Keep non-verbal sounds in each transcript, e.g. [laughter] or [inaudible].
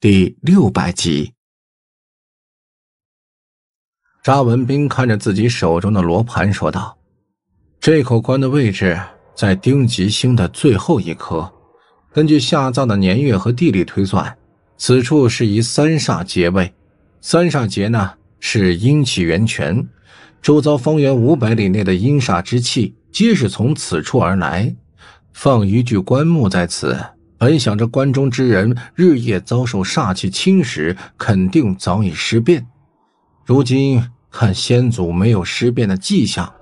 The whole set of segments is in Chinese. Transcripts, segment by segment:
第六百集，查文斌看着自己手中的罗盘，说道：“这口棺的位置在丁吉星的最后一颗。根据下葬的年月和地理推算，此处是以三煞结位。三煞结呢，是阴气源泉，周遭方圆五百里内的阴煞之气皆是从此处而来。放一具棺木在此。”本想着关中之人日夜遭受煞气侵蚀，肯定早已尸变。如今看先祖没有尸变的迹象，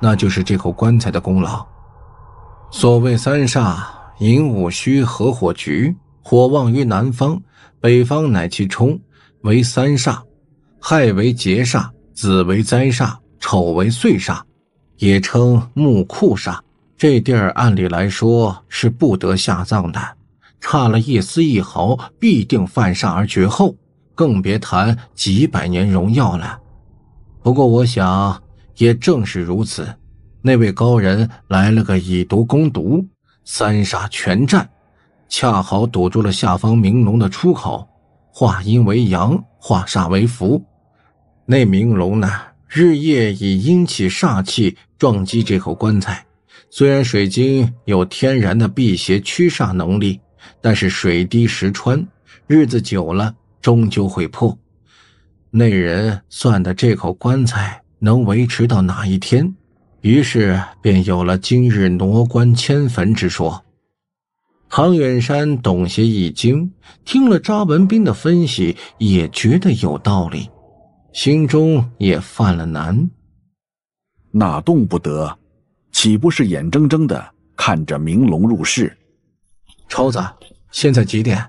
那就是这口棺材的功劳。所谓三煞，寅午戌合火局，火旺于南方，北方乃其冲，为三煞，亥为劫煞，子为灾煞，丑为岁煞，也称木库煞。这地儿按理来说是不得下葬的。差了一丝一毫，必定犯煞而绝后，更别谈几百年荣耀了。不过，我想也正是如此，那位高人来了个以毒攻毒，三煞全占，恰好堵住了下方明龙的出口，化阴为阳，化煞为福。那明龙呢，日夜以阴气煞气撞击这口棺材，虽然水晶有天然的辟邪驱煞能力。但是水滴石穿，日子久了终究会破。那人算的这口棺材能维持到哪一天？于是便有了今日挪棺迁坟之说。唐远山懂些易经，听了查文斌的分析，也觉得有道理，心中也犯了难：哪动不得？岂不是眼睁睁的看着明龙入室？超子，现在几点？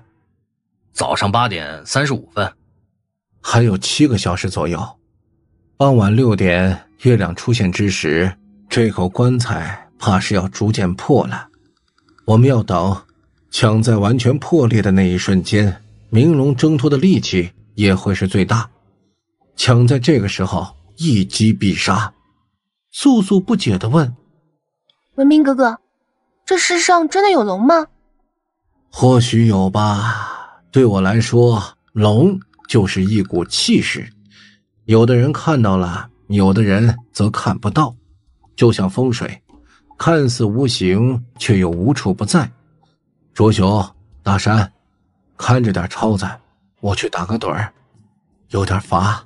早上八点三十五分，还有七个小时左右。傍晚六点，月亮出现之时，这口棺材怕是要逐渐破了。我们要等，抢在完全破裂的那一瞬间，明龙挣脱的力气也会是最大。抢在这个时候，一击必杀。素素不解的问：“文斌哥哥，这世上真的有龙吗？”或许有吧，对我来说，龙就是一股气势。有的人看到了，有的人则看不到。就像风水，看似无形，却又无处不在。卓雄，大山，看着点超子，我去打个盹儿，有点乏。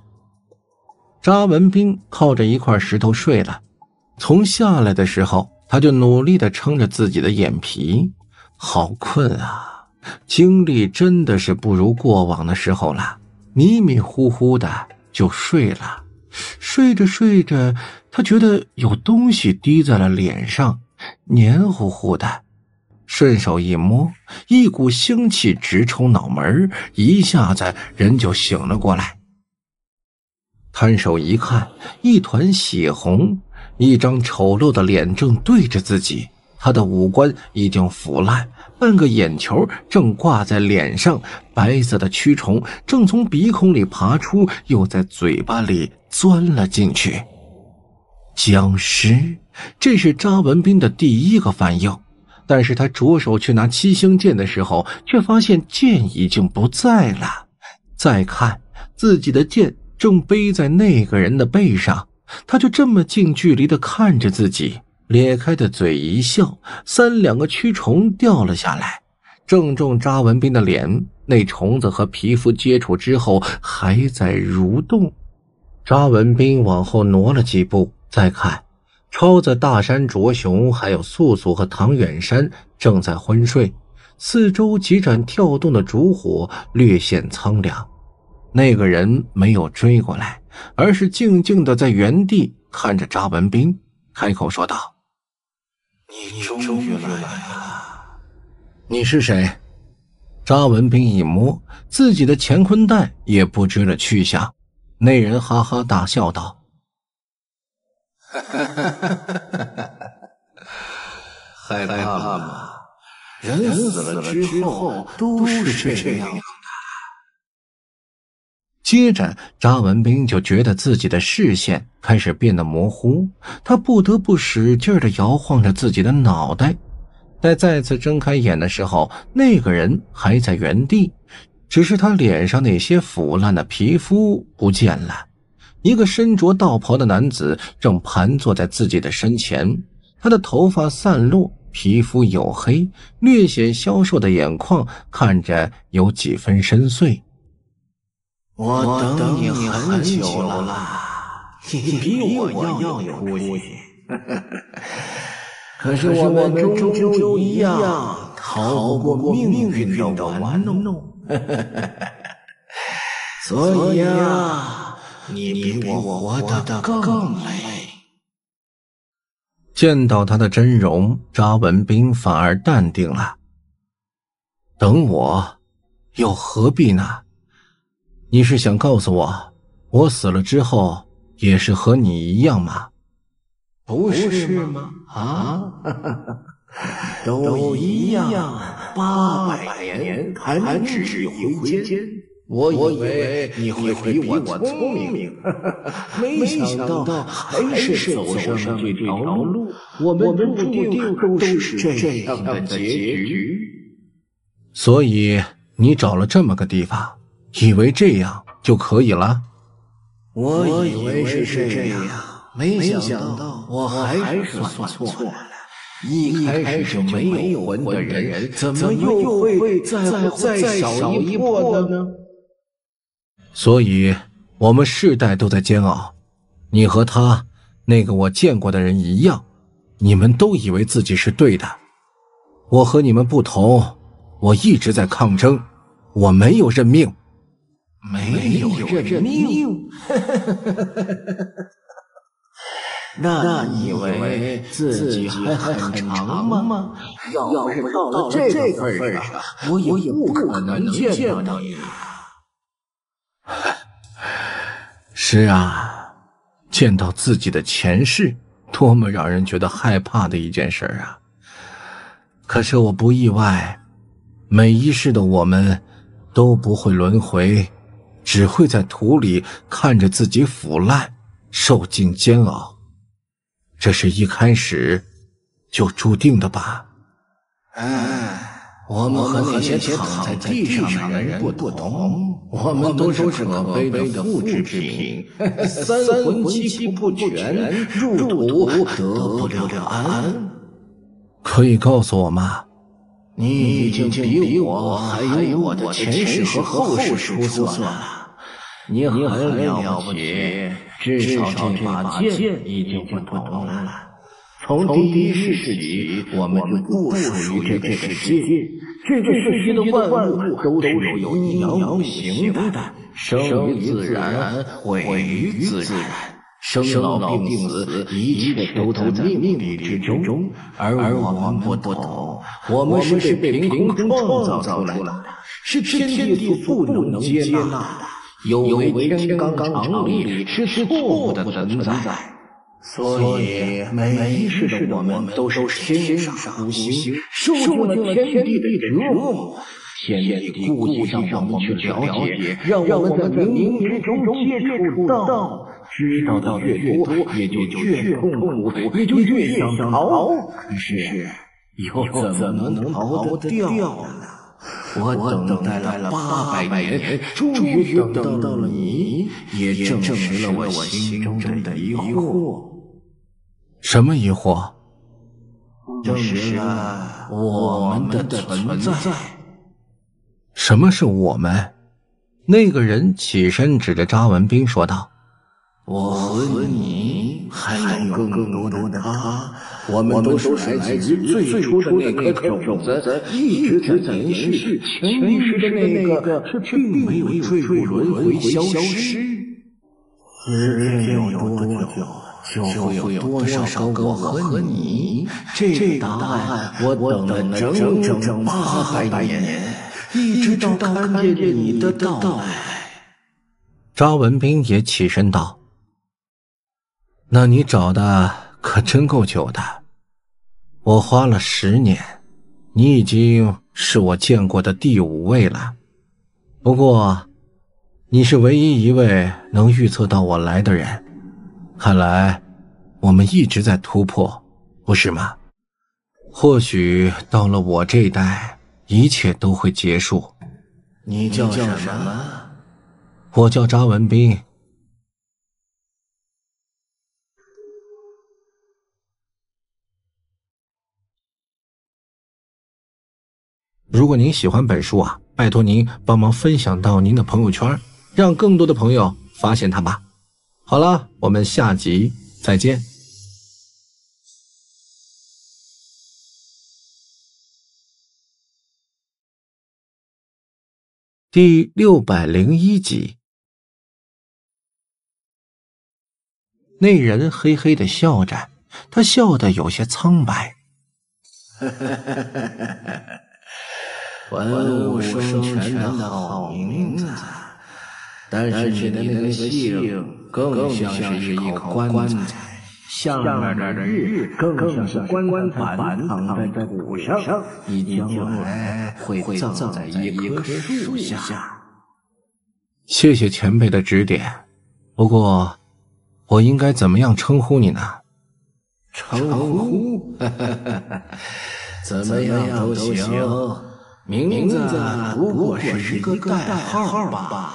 扎文斌靠着一块石头睡了。从下来的时候，他就努力地撑着自己的眼皮。好困啊，精力真的是不如过往的时候了。迷迷糊糊的就睡了，睡着睡着，他觉得有东西滴在了脸上，黏糊糊的。顺手一摸，一股腥气直冲脑门一下子人就醒了过来。摊手一看，一团血红，一张丑陋的脸正对着自己。他的五官已经腐烂，半个眼球正挂在脸上，白色的蛆虫正从鼻孔里爬出，又在嘴巴里钻了进去。僵尸，这是查文斌的第一个反应。但是他着手去拿七星剑的时候，却发现剑已经不在了。再看，自己的剑正背在那个人的背上，他就这么近距离地看着自己。咧开的嘴一笑，三两个蛆虫掉了下来，正中查文斌的脸。那虫子和皮肤接触之后还在蠕动。查文斌往后挪了几步，再看，超子、大山、卓雄还有素素和唐远山正在昏睡。四周几盏跳动的烛火略显苍凉。那个人没有追过来，而是静静的在原地看着查文斌，开口说道。你终于来了！你是谁？张文斌一摸自己的乾坤袋，也不知了去向。那人哈哈大笑道：“ [laughs] 害怕吗？人死了之后都是这样。”接着，查文斌就觉得自己的视线开始变得模糊，他不得不使劲的地摇晃着自己的脑袋。待再次睁开眼的时候，那个人还在原地，只是他脸上那些腐烂的皮肤不见了。一个身着道袍的男子正盘坐在自己的身前，他的头发散落，皮肤黝黑，略显消瘦的眼眶看着有几分深邃。我等你很久了，你比我要有出息。[laughs] 可是我们终究一样逃不过命运的玩弄。[laughs] 所以啊，你比我活得更累。见到他的真容，查文斌反而淡定了。等我，又何必呢？你是想告诉我，我死了之后也是和你一样吗？不是吗？啊，都一样，八百年弹指一挥间。我以为你会比我聪明，[laughs] 没想到还是走上了这条路。我们注定都是这样的结局。所以你找了这么个地方。以为这样就可以了，我以为是这样，没想到我还是算错了。一开始就没有魂的人，怎么又会再再少一破呢？所以，我们世代都在煎熬。你和他那个我见过的人一样，你们都以为自己是对的。我和你们不同，我一直在抗争，我没有认命。没有认命，[laughs] 那那以为自己还很长吗？要是到了这个份上，我也不可能见到你。[laughs] 是啊，见到自己的前世，多么让人觉得害怕的一件事啊！可是我不意外，每一世的我们都不会轮回。只会在土里看着自己腐烂，受尽煎熬，这是一开始就注定的吧？哎，我们和那些躺在地上的人不同，我们都是可悲的复制品，三魂七 [laughs] 魄不全，入土得不了安。可以告诉我吗？你已经比我还有我的前世和后世出色了。你很了不起，至少这把剑已经不同了。从第一世起，我们就不属于这个世界。这个世界的万物都是是阴阳平行的，生于自然，毁于自然，生老病死，一切都在命理之中。而我们不同，我们是被凭空创造出来的，是天地不能接纳的。有违天刚刚道理是错误的存在，所以每一世的我们都是天上无心，受尽了天地的折磨。天地故意让我们去了解，让我们在冥冥中接触到，知道到的越多，也就越痛苦，也就越想逃。可是，又怎么能逃得掉呢？我等待了八百年，终于等到了你，也证实了我心中的疑惑。什么疑惑？证实了我们的存在。什么是我们？那个人起身指着查文斌说道：“我和你，还有更多的他。”我们都是来自于最初的那颗种子，一直在延续，前世的那个并没有坠入轮回消失。时间有多久，就有多少个我和你？这个答案，我等了整整八百年，一直到看见你的到来。张文斌也起身道：“那你找的？”可真够久的，我花了十年。你已经是我见过的第五位了。不过，你是唯一一位能预测到我来的人。看来，我们一直在突破，不是吗？或许到了我这一代，一切都会结束。你叫什么？我叫查文斌。如果您喜欢本书啊，拜托您帮忙分享到您的朋友圈，让更多的朋友发现它吧。好了，我们下集再见。第六百零一集，那人嘿嘿的笑着，他笑得有些苍白。[laughs] 文武双全的好名字，但是你的那个姓，更像是一口棺材。下面的日，更像棺板。躺在武上，你将来会葬在一棵树下。谢谢前辈的指点。不过，我应该怎么样称呼你呢？称呼？[laughs] 怎么样都行。名字不过是一个代号罢了，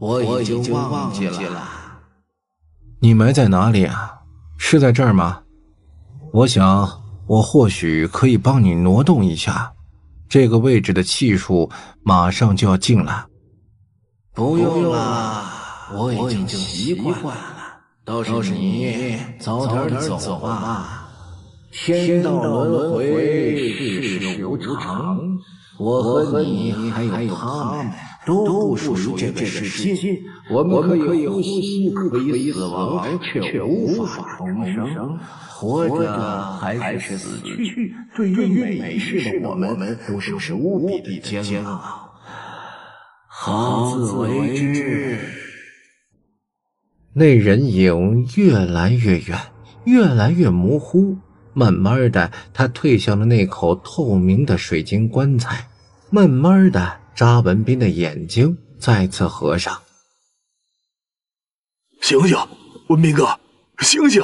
我已经忘记了。你埋在哪里啊？是在这儿吗？我想，我或许可以帮你挪动一下。这个位置的气数马上就要尽了。不用了，我已经习惯了。倒是你，早点走吧。天道轮回，世事无常。我和你还有他们都不属于这个世界，我们可以呼吸，可以死亡，却无法重生。活着还是死去，对于每事的我们都是无比的煎熬。好自为之。那人影越来越远，越来越模糊。慢慢的，他退向了那口透明的水晶棺材。慢慢的，查文斌的眼睛再次合上。醒醒，文斌哥，醒醒！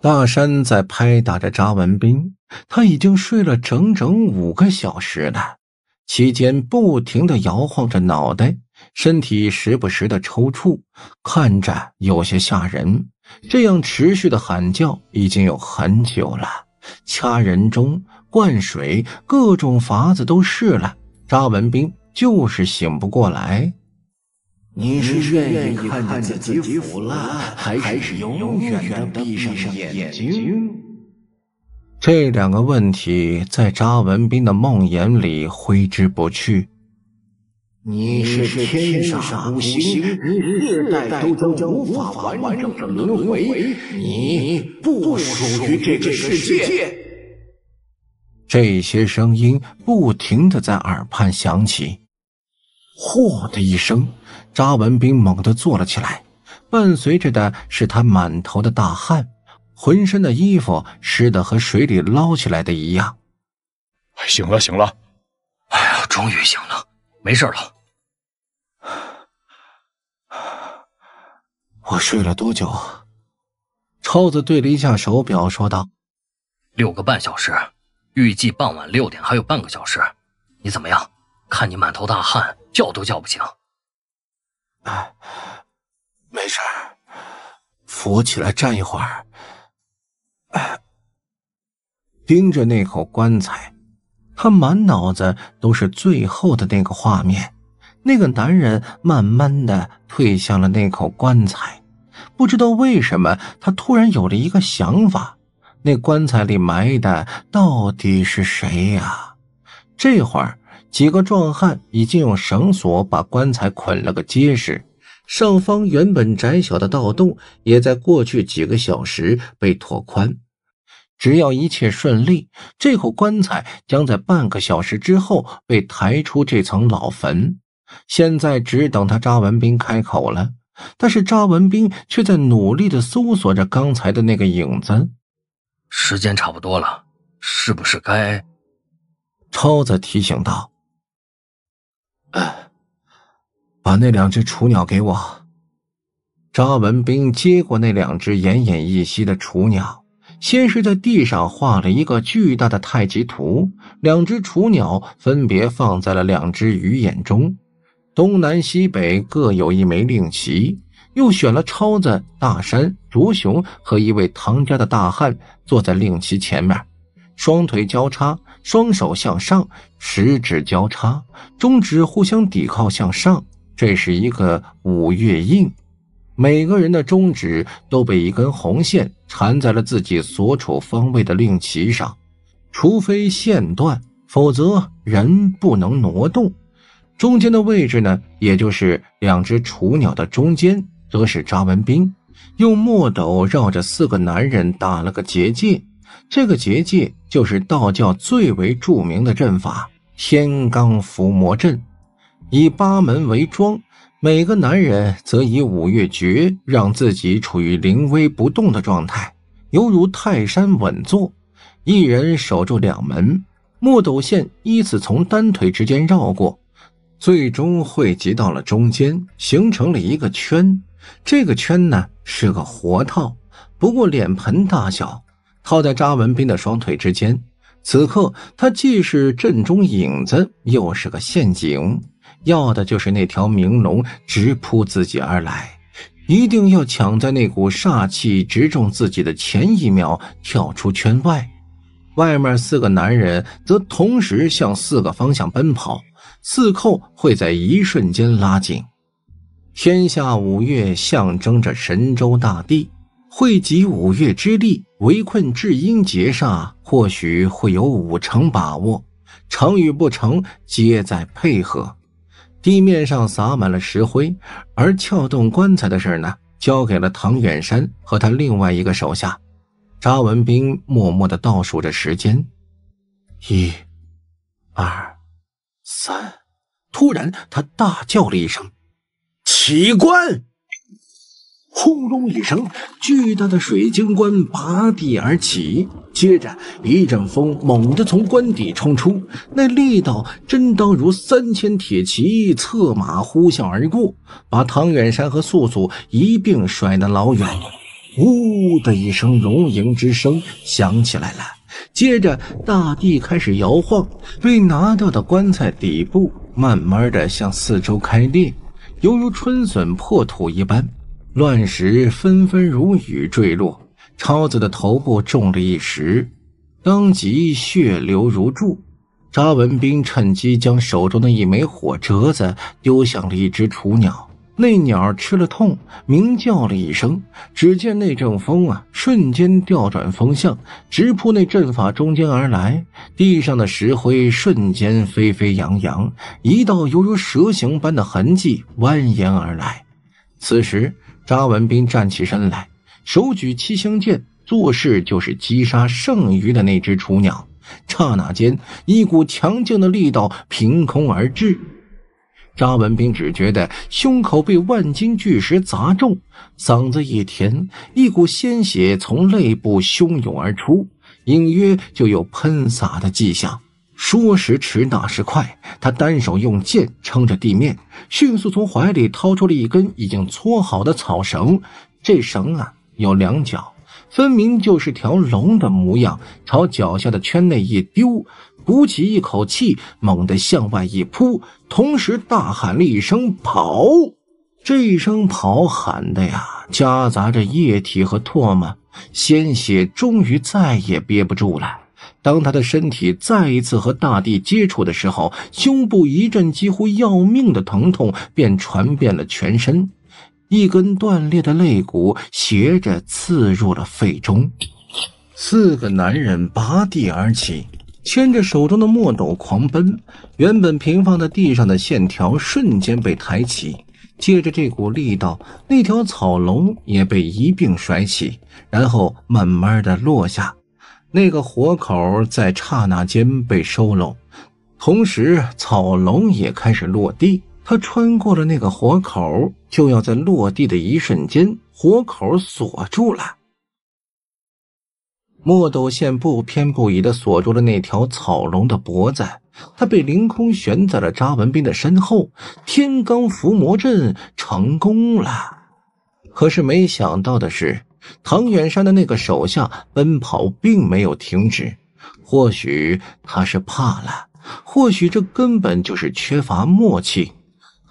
大山在拍打着查文斌，他已经睡了整整五个小时了，期间不停的摇晃着脑袋，身体时不时的抽搐，看着有些吓人。这样持续的喊叫已经有很久了，掐人中、灌水，各种法子都试了，查文斌就是醒不过来。你是愿意看见自己腐烂，还是永远的闭上眼睛？这两个问题在查文斌的梦魇里挥之不去。你是天上五行，你世代都将无法完整的轮回，你不属于这个世界。这些声音不停的在耳畔响起，嚯的一声，扎文斌猛地坐了起来，伴随着的是他满头的大汗，浑身的衣服湿的和水里捞起来的一样。醒了，醒了，哎呀，终于醒了，没事了。我睡了多久？超子对了一下手表，说道：“六个半小时，预计傍晚六点，还有半个小时。你怎么样？看你满头大汗，叫都叫不醒。”啊，没事，扶我起来站一会儿。哎，盯着那口棺材，他满脑子都是最后的那个画面。那个男人慢慢的退向了那口棺材，不知道为什么，他突然有了一个想法：那棺材里埋的到底是谁呀？这会儿，几个壮汉已经用绳索把棺材捆了个结实，上方原本窄小的盗洞也在过去几个小时被拓宽。只要一切顺利，这口棺材将在半个小时之后被抬出这层老坟。现在只等他扎文斌开口了，但是扎文斌却在努力的搜索着刚才的那个影子。时间差不多了，是不是该？超子提醒道：“哎，把那两只雏鸟给我。”扎文斌接过那两只奄奄一息的雏鸟，先是在地上画了一个巨大的太极图，两只雏鸟分别放在了两只鱼眼中。东南西北各有一枚令旗，又选了超子、大山、竹熊和一位唐家的大汉坐在令旗前面，双腿交叉，双手向上，食指交叉，中指互相抵靠向上，这是一个五岳印。每个人的中指都被一根红线缠在了自己所处方位的令旗上，除非线断，否则人不能挪动。中间的位置呢，也就是两只雏鸟的中间，则是扎文斌用墨斗绕着四个男人打了个结界。这个结界就是道教最为著名的阵法——天罡伏魔阵，以八门为桩，每个男人则以五岳诀让自己处于临危不动的状态，犹如泰山稳坐。一人守住两门，墨斗线依次从单腿之间绕过。最终汇集到了中间，形成了一个圈。这个圈呢是个活套，不过脸盆大小，套在查文斌的双腿之间。此刻他既是阵中影子，又是个陷阱。要的就是那条明龙直扑自己而来，一定要抢在那股煞气直中自己的前一秒跳出圈外。外面四个男人则同时向四个方向奔跑。四扣会在一瞬间拉紧。天下五岳象征着神州大地，汇集五岳之力围困至阴劫煞，或许会有五成把握。成与不成，皆在配合。地面上撒满了石灰，而撬动棺材的事呢，交给了唐远山和他另外一个手下。查文斌默默地倒数着时间：一、二。三！突然，他大叫了一声：“起棺！”轰隆一声，巨大的水晶棺拔地而起，接着一阵风猛地从棺底冲出，那力道真当如三千铁骑策马呼啸而过，把唐远山和素素一并甩得老远。呜的一声龙吟之声响起来了。接着，大地开始摇晃，被拿掉的棺材底部慢慢的向四周开裂，犹如春笋破土一般，乱石纷纷如雨坠落，超子的头部中了一石，当即血流如注。查文斌趁机将手中的一枚火折子丢向了一只雏鸟。那鸟吃了痛，鸣叫了一声。只见那阵风啊，瞬间调转风向，直扑那阵法中间而来。地上的石灰瞬间飞飞扬扬，一道犹如蛇形般的痕迹蜿蜒而来。此时，查文斌站起身来，手举七星剑，做势就是击杀剩余的那只雏鸟。刹那间，一股强劲的力道凭空而至。张文斌只觉得胸口被万斤巨石砸中，嗓子一甜，一股鲜血从肋部汹涌而出，隐约就有喷洒的迹象。说时迟，那时快，他单手用剑撑着地面，迅速从怀里掏出了一根已经搓好的草绳。这绳啊，有两角，分明就是条龙的模样。朝脚下的圈内一丢。鼓起一口气，猛地向外一扑，同时大喊了一声“跑”。这一声“跑”喊的呀，夹杂着液体和唾沫，鲜血终于再也憋不住了。当他的身体再一次和大地接触的时候，胸部一阵几乎要命的疼痛便传遍了全身，一根断裂的肋骨斜着刺入了肺中。四个男人拔地而起。牵着手中的墨斗狂奔，原本平放在地上的线条瞬间被抬起，借着这股力道，那条草龙也被一并甩起，然后慢慢的落下。那个活口在刹那间被收拢，同时草龙也开始落地。他穿过了那个活口，就要在落地的一瞬间，活口锁住了。墨斗线不偏不倚地锁住了那条草龙的脖子，它被凌空悬在了查文斌的身后。天罡伏魔阵成功了。可是没想到的是，唐远山的那个手下奔跑并没有停止。或许他是怕了，或许这根本就是缺乏默契。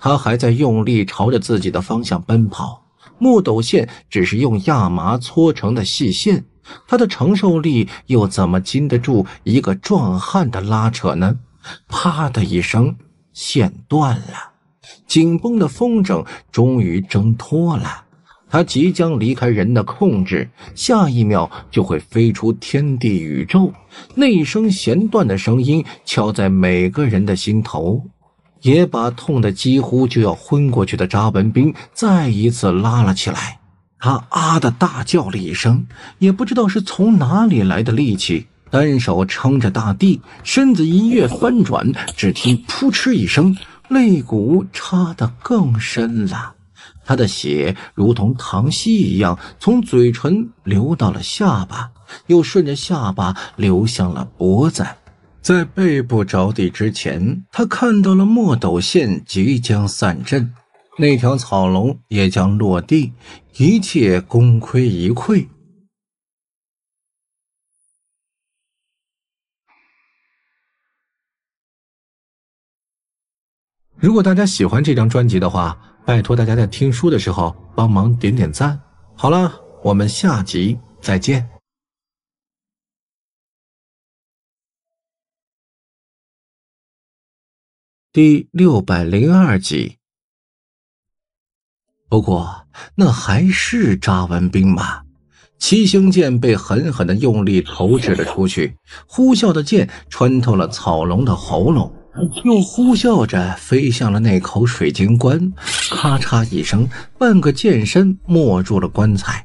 他还在用力朝着自己的方向奔跑。墨斗线只是用亚麻搓成的细线。他的承受力又怎么经得住一个壮汉的拉扯呢？啪的一声，线断了，紧绷的风筝终于挣脱了，他即将离开人的控制，下一秒就会飞出天地宇宙。那一声弦断的声音敲在每个人的心头，也把痛得几乎就要昏过去的查文斌再一次拉了起来。他啊的大叫了一声，也不知道是从哪里来的力气，单手撑着大地，身子一跃翻转，只听扑哧一声，肋骨插得更深了。他的血如同糖稀一样，从嘴唇流到了下巴，又顺着下巴流向了脖子。在背部着地之前，他看到了墨斗线即将散阵。那条草龙也将落地，一切功亏一篑。如果大家喜欢这张专辑的话，拜托大家在听书的时候帮忙点点赞。好了，我们下集再见。第六百零二集。不过，那还是扎完兵马，七星剑被狠狠的用力投掷了出去。呼啸的剑穿透了草龙的喉咙，又呼啸着飞向了那口水晶棺。咔嚓一声，半个剑身没入了棺材，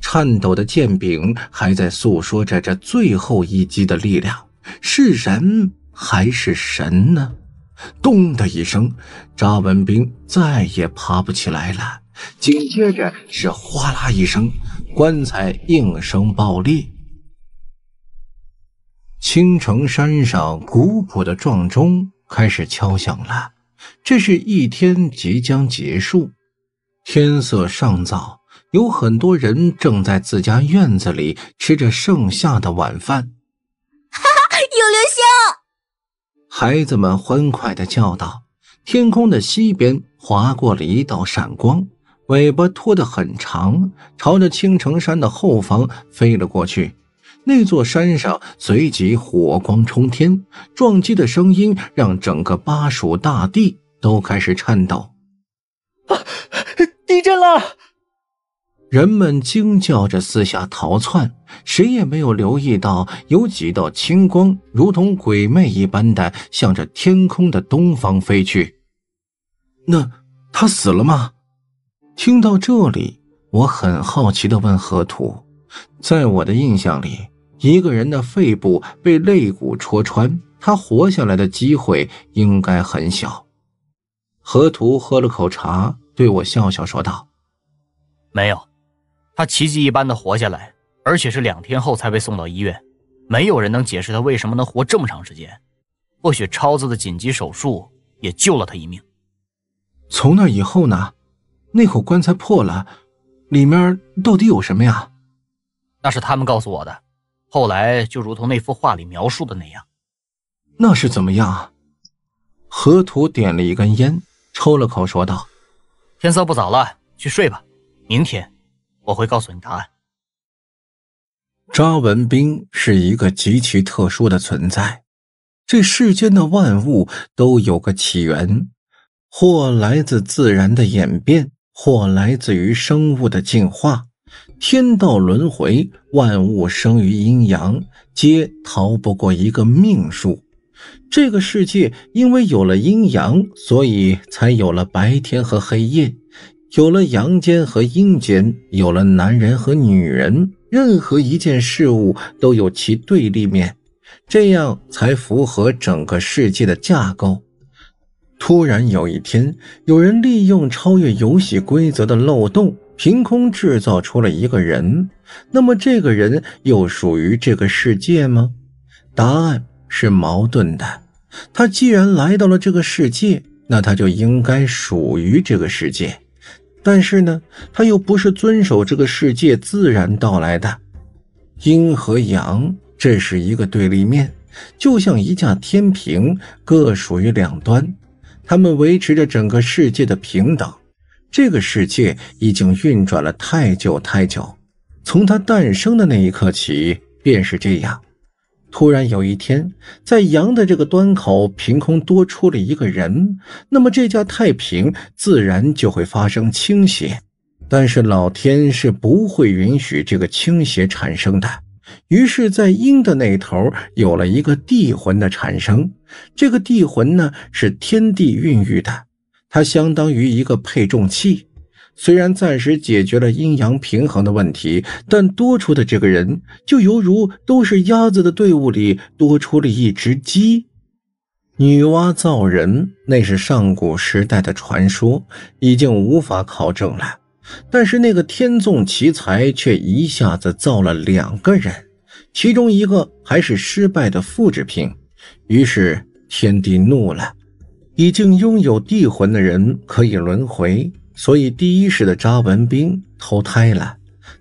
颤抖的剑柄还在诉说着这最后一击的力量。是人还是神呢？咚的一声，查文兵再也爬不起来了。紧接着是哗啦一声，棺材应声爆裂。青城山上古朴的撞钟开始敲响了，这是一天即将结束。天色尚早，有很多人正在自家院子里吃着剩下的晚饭。哈哈，有流星！孩子们欢快地叫道：“天空的西边划过了一道闪光，尾巴拖得很长，朝着青城山的后方飞了过去。那座山上随即火光冲天，撞击的声音让整个巴蜀大地都开始颤抖。”啊！地震了！人们惊叫着四下逃窜，谁也没有留意到有几道青光，如同鬼魅一般的向着天空的东方飞去。那他死了吗？听到这里，我很好奇地问河图：“在我的印象里，一个人的肺部被肋骨戳穿，他活下来的机会应该很小。”河图喝了口茶，对我笑笑说道：“没有。”他奇迹一般的活下来，而且是两天后才被送到医院。没有人能解释他为什么能活这么长时间。或许超子的紧急手术也救了他一命。从那以后呢？那口棺材破了，里面到底有什么呀？那是他们告诉我的。后来就如同那幅画里描述的那样。那是怎么样？河图点了一根烟，抽了口，说道：“天色不早了，去睡吧。明天。”我会告诉你答案。张文斌是一个极其特殊的存在。这世间的万物都有个起源，或来自自然的演变，或来自于生物的进化。天道轮回，万物生于阴阳，皆逃不过一个命数。这个世界因为有了阴阳，所以才有了白天和黑夜。有了阳间和阴间，有了男人和女人，任何一件事物都有其对立面，这样才符合整个世界的架构。突然有一天，有人利用超越游戏规则的漏洞，凭空制造出了一个人。那么这个人又属于这个世界吗？答案是矛盾的。他既然来到了这个世界，那他就应该属于这个世界。但是呢，他又不是遵守这个世界自然到来的阴和阳，这是一个对立面，就像一架天平，各属于两端，它们维持着整个世界的平等。这个世界已经运转了太久太久，从它诞生的那一刻起便是这样。突然有一天，在阳的这个端口凭空多出了一个人，那么这架太平自然就会发生倾斜。但是老天是不会允许这个倾斜产生的，于是，在阴的那头有了一个地魂的产生。这个地魂呢，是天地孕育的，它相当于一个配重器。虽然暂时解决了阴阳平衡的问题，但多出的这个人就犹如都是鸭子的队伍里多出了一只鸡。女娲造人，那是上古时代的传说，已经无法考证了。但是那个天纵奇才却一下子造了两个人，其中一个还是失败的复制品。于是天帝怒了：已经拥有地魂的人可以轮回。所以，第一世的查文斌投胎了，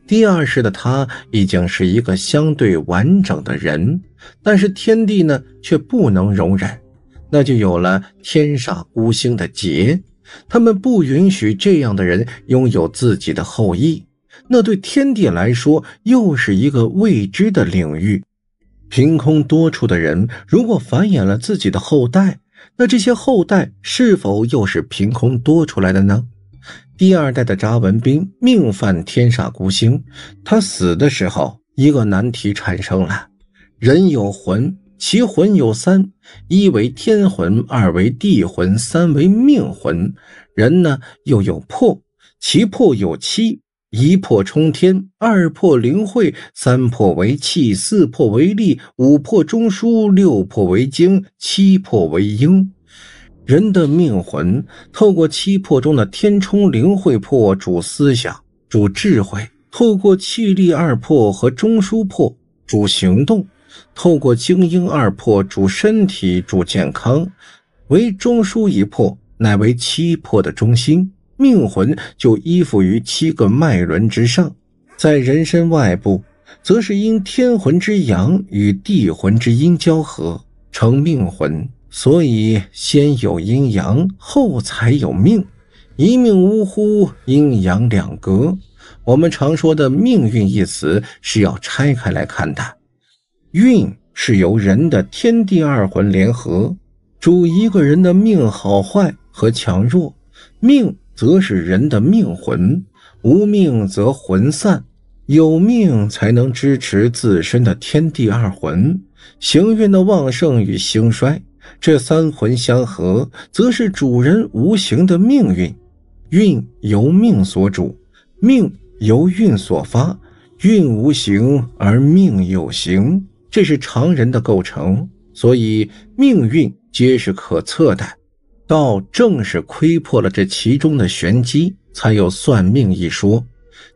第二世的他已经是一个相对完整的人，但是天地呢却不能容忍，那就有了天煞孤星的劫。他们不允许这样的人拥有自己的后裔，那对天地来说又是一个未知的领域。凭空多出的人，如果繁衍了自己的后代，那这些后代是否又是凭空多出来的呢？第二代的查文斌命犯天煞孤星，他死的时候，一个难题产生了：人有魂，其魂有三，一为天魂，二为地魂，三为命魂。人呢又有魄，其魄有七：一魄冲天，二魄灵慧，三魄为气，四魄为力，五魄中枢，六魄为精，七魄为英。人的命魂透过七魄中的天冲灵会魄主思想、主智慧；透过气力二魄和中枢魄主行动；透过精英二魄主身体、主健康。为中枢一魄乃为七魄的中心，命魂就依附于七个脉轮之上。在人身外部，则是因天魂之阳与地魂之阴交合成命魂。所以，先有阴阳，后才有命。一命呜呼，阴阳两隔。我们常说的命运一词是要拆开来看的。运是由人的天地二魂联合，主一个人的命好坏和强弱；命则是人的命魂，无命则魂散，有命才能支持自身的天地二魂行运的旺盛与兴衰。这三魂相合，则是主人无形的命运，运由命所主，命由运所发，运无形而命有形，这是常人的构成，所以命运皆是可测的。道正是窥破了这其中的玄机，才有算命一说。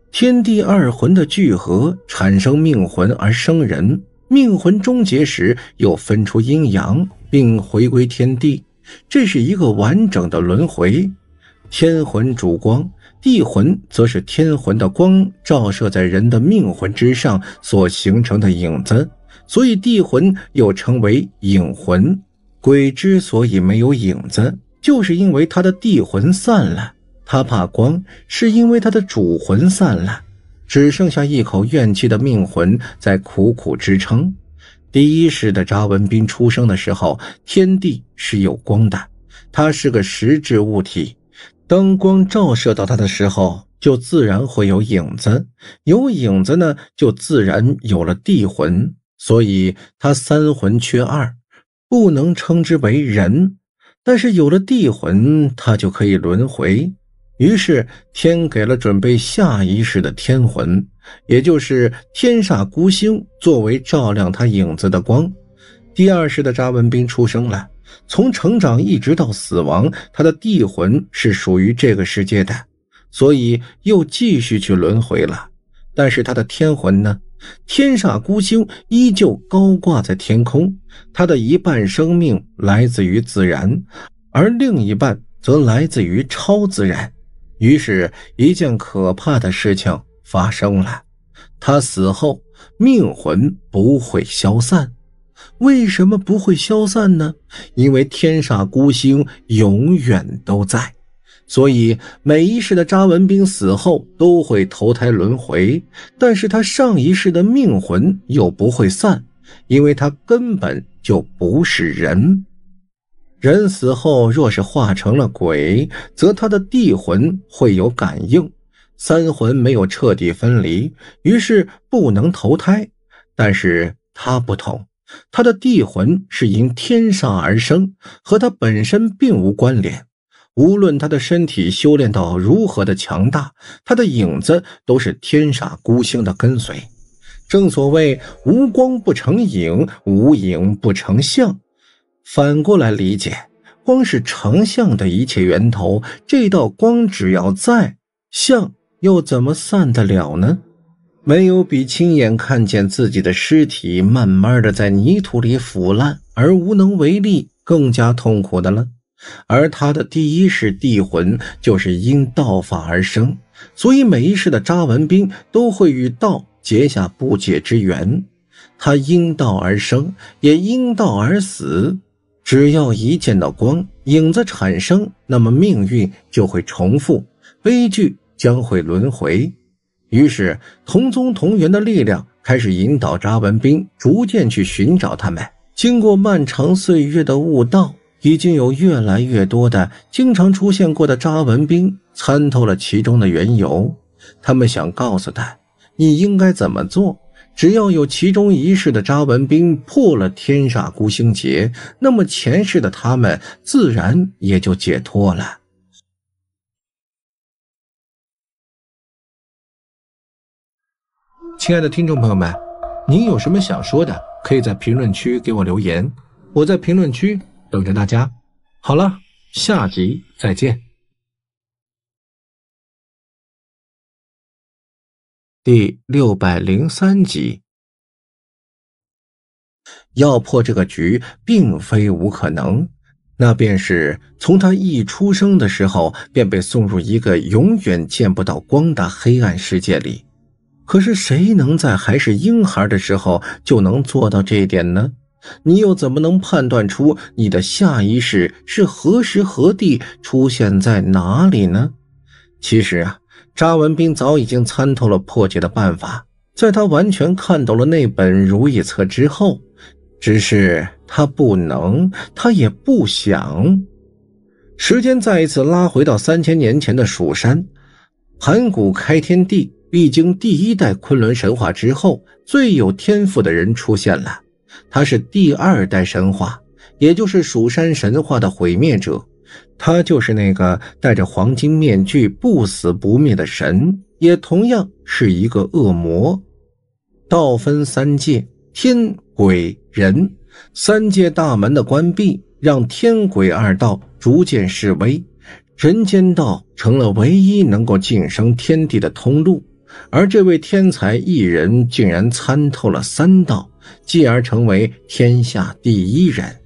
天地二魂的聚合，产生命魂而生人，命魂终结时，又分出阴阳。并回归天地，这是一个完整的轮回。天魂主光，地魂则是天魂的光照射在人的命魂之上所形成的影子，所以地魂又称为影魂。鬼之所以没有影子，就是因为他的地魂散了。他怕光，是因为他的主魂散了，只剩下一口怨气的命魂在苦苦支撑。第一世的查文斌出生的时候，天地是有光的，他是个实质物体，灯光照射到他的时候，就自然会有影子，有影子呢，就自然有了地魂，所以他三魂缺二，不能称之为人，但是有了地魂，他就可以轮回。于是天给了准备下一世的天魂，也就是天煞孤星，作为照亮他影子的光。第二世的查文斌出生了，从成长一直到死亡，他的地魂是属于这个世界的，所以又继续去轮回了。但是他的天魂呢？天煞孤星依旧高挂在天空。他的一半生命来自于自然，而另一半则来自于超自然。于是，一件可怕的事情发生了。他死后，命魂不会消散。为什么不会消散呢？因为天煞孤星永远都在。所以，每一世的查文兵死后都会投胎轮回，但是他上一世的命魂又不会散，因为他根本就不是人。人死后，若是化成了鬼，则他的地魂会有感应，三魂没有彻底分离，于是不能投胎。但是他不同，他的地魂是因天上而生，和他本身并无关联。无论他的身体修炼到如何的强大，他的影子都是天煞孤星的跟随。正所谓无光不成影，无影不成像。反过来理解，光是成像的一切源头，这道光只要在，像又怎么散得了呢？没有比亲眼看见自己的尸体慢慢的在泥土里腐烂而无能为力更加痛苦的了。而他的第一世地魂就是因道法而生，所以每一世的扎文兵都会与道结下不解之缘。他因道而生，也因道而死。只要一见到光，影子产生，那么命运就会重复，悲剧将会轮回。于是，同宗同源的力量开始引导扎文斌逐渐去寻找他们。经过漫长岁月的悟道，已经有越来越多的经常出现过的扎文斌参透了其中的缘由。他们想告诉他，你应该怎么做。只要有其中一世的扎文斌破了天煞孤星劫，那么前世的他们自然也就解脱了。亲爱的听众朋友们，您有什么想说的，可以在评论区给我留言，我在评论区等着大家。好了，下集再见。第六百零三集，要破这个局，并非无可能。那便是从他一出生的时候，便被送入一个永远见不到光的黑暗世界里。可是，谁能在还是婴孩的时候就能做到这一点呢？你又怎么能判断出你的下一世是何时何地出现在哪里呢？其实啊。查文斌早已经参透了破解的办法，在他完全看懂了那本《如意册》之后，只是他不能，他也不想。时间再一次拉回到三千年前的蜀山，盘古开天地，历经第一代昆仑神话之后，最有天赋的人出现了，他是第二代神话，也就是蜀山神话的毁灭者。他就是那个戴着黄金面具、不死不灭的神，也同样是一个恶魔。道分三界：天、鬼、人。三界大门的关闭，让天鬼二道逐渐式微，人间道成了唯一能够晋升天地的通路。而这位天才一人，竟然参透了三道，继而成为天下第一人。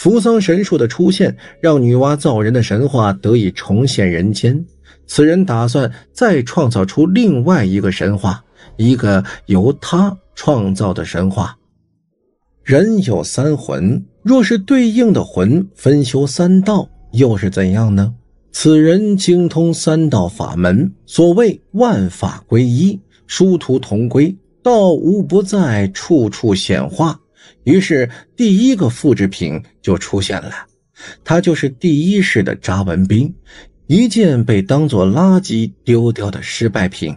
扶桑神树的出现，让女娲造人的神话得以重现人间。此人打算再创造出另外一个神话，一个由他创造的神话。人有三魂，若是对应的魂分修三道，又是怎样呢？此人精通三道法门，所谓万法归一，殊途同归，道无不在，处处显化。于是，第一个复制品就出现了，他就是第一世的查文斌，一件被当做垃圾丢掉的失败品。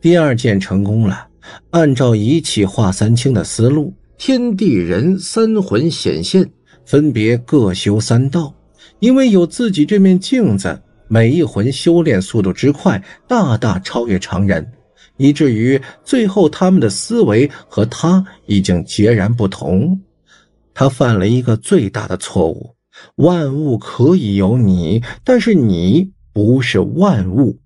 第二件成功了，按照一气化三清的思路，天地人三魂显现，分别各修三道。因为有自己这面镜子，每一魂修炼速度之快，大大超越常人。以至于最后，他们的思维和他已经截然不同。他犯了一个最大的错误：万物可以有你，但是你不是万物。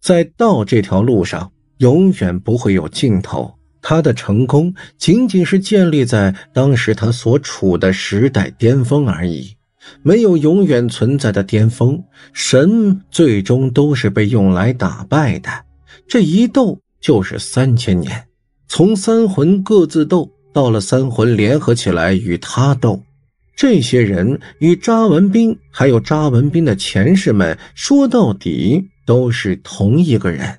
在道这条路上，永远不会有尽头。他的成功仅仅是建立在当时他所处的时代巅峰而已，没有永远存在的巅峰。神最终都是被用来打败的。这一斗就是三千年，从三魂各自斗，到了三魂联合起来与他斗。这些人与查文斌，还有查文斌的前世们，说到底都是同一个人。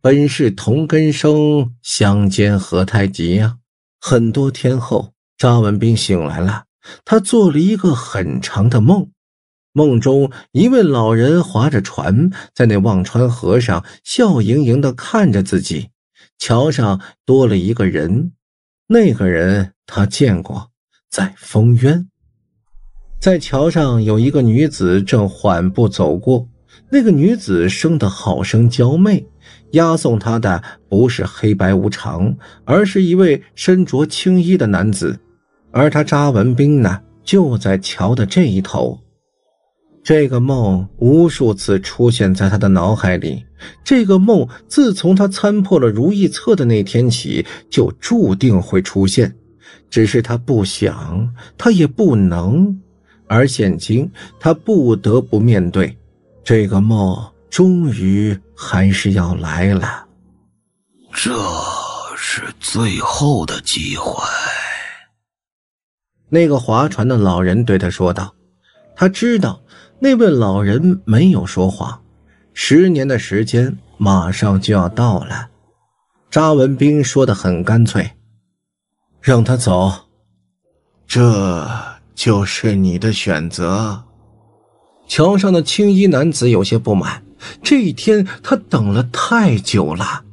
本是同根生，相煎何太急呀！很多天后，查文斌醒来了，他做了一个很长的梦。梦中，一位老人划着船，在那忘川河上笑盈盈地看着自己。桥上多了一个人，那个人他见过，在风渊。在桥上有一个女子正缓步走过，那个女子生得好生娇媚。押送她的不是黑白无常，而是一位身着青衣的男子。而他扎文斌呢，就在桥的这一头。这个梦无数次出现在他的脑海里。这个梦自从他参破了如意册的那天起，就注定会出现。只是他不想，他也不能。而现今，他不得不面对。这个梦终于还是要来了。这是最后的机会。那个划船的老人对他说道：“他知道。”那位老人没有说话。十年的时间马上就要到了。查文斌说的很干脆：“让他走。”这就是你的选择。桥上的青衣男子有些不满。这一天他等了太久了。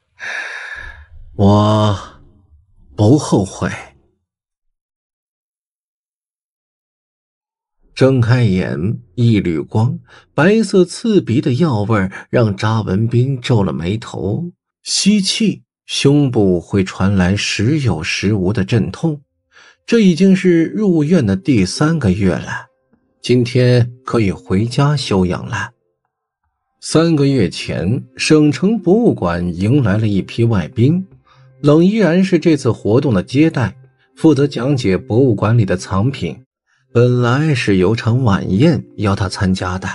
[laughs] 我不后悔。睁开眼，一缕光，白色刺鼻的药味让查文斌皱了眉头。吸气，胸部会传来时有时无的阵痛。这已经是入院的第三个月了，今天可以回家休养了。三个月前，省城博物馆迎来了一批外宾，冷依然是这次活动的接待，负责讲解博物馆里的藏品。本来是有场晚宴邀他参加的，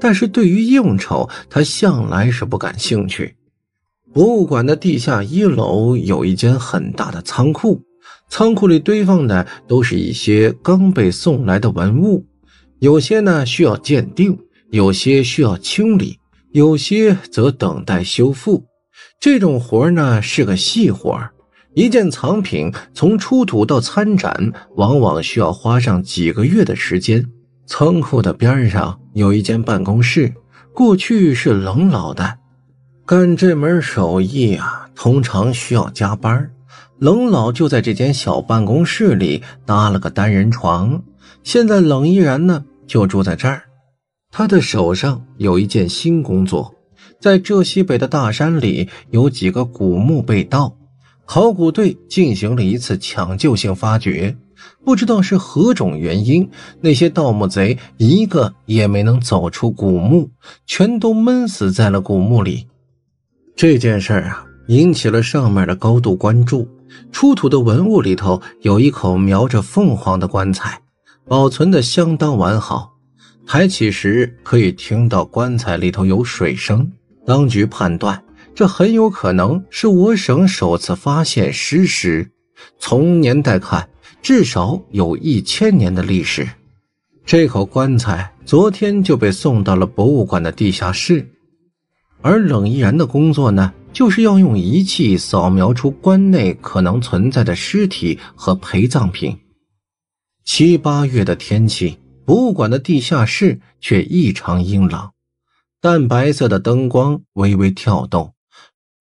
但是对于应酬，他向来是不感兴趣。博物馆的地下一楼有一间很大的仓库，仓库里堆放的都是一些刚被送来的文物，有些呢需要鉴定，有些需要清理，有些则等待修复。这种活呢是个细活儿。一件藏品从出土到参展，往往需要花上几个月的时间。仓库的边上有一间办公室，过去是冷老的。干这门手艺啊，通常需要加班冷老就在这间小办公室里搭了个单人床。现在冷依然呢，就住在这儿。他的手上有一件新工作，在浙西北的大山里，有几个古墓被盗。考古队进行了一次抢救性发掘，不知道是何种原因，那些盗墓贼一个也没能走出古墓，全都闷死在了古墓里。这件事儿啊，引起了上面的高度关注。出土的文物里头有一口描着凤凰的棺材，保存的相当完好。抬起时可以听到棺材里头有水声。当局判断。这很有可能是我省首次发现尸狮。从年代看，至少有一千年的历史。这口棺材昨天就被送到了博物馆的地下室，而冷毅然的工作呢，就是要用仪器扫描出棺内可能存在的尸体和陪葬品。七八月的天气，博物馆的地下室却异常阴冷，淡白色的灯光微微跳动。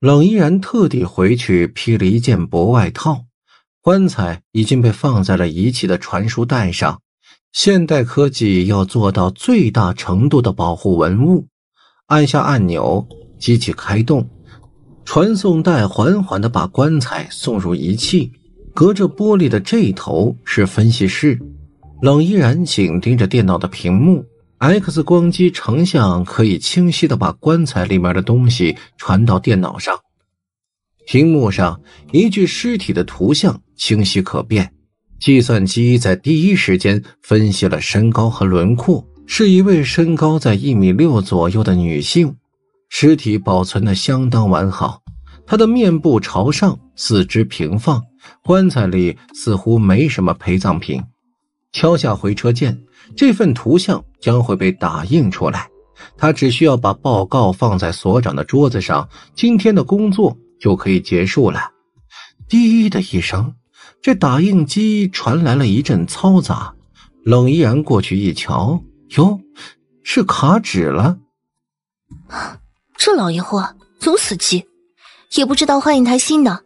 冷依然特地回去披了一件薄外套，棺材已经被放在了仪器的传输带上。现代科技要做到最大程度的保护文物，按下按钮，机器开动，传送带缓缓地把棺材送入仪器。隔着玻璃的这头是分析室，冷依然紧盯着电脑的屏幕。X 光机成像可以清晰地把棺材里面的东西传到电脑上。屏幕上一具尸体的图像清晰可辨，计算机在第一时间分析了身高和轮廓，是一位身高在一米六左右的女性。尸体保存的相当完好，她的面部朝上，四肢平放。棺材里似乎没什么陪葬品。敲下回车键，这份图像将会被打印出来。他只需要把报告放在所长的桌子上，今天的工作就可以结束了。滴的一声，这打印机传来了一阵嘈杂。冷依然过去一瞧，哟，是卡纸了。这老爷货总死机，也不知道换一台新的。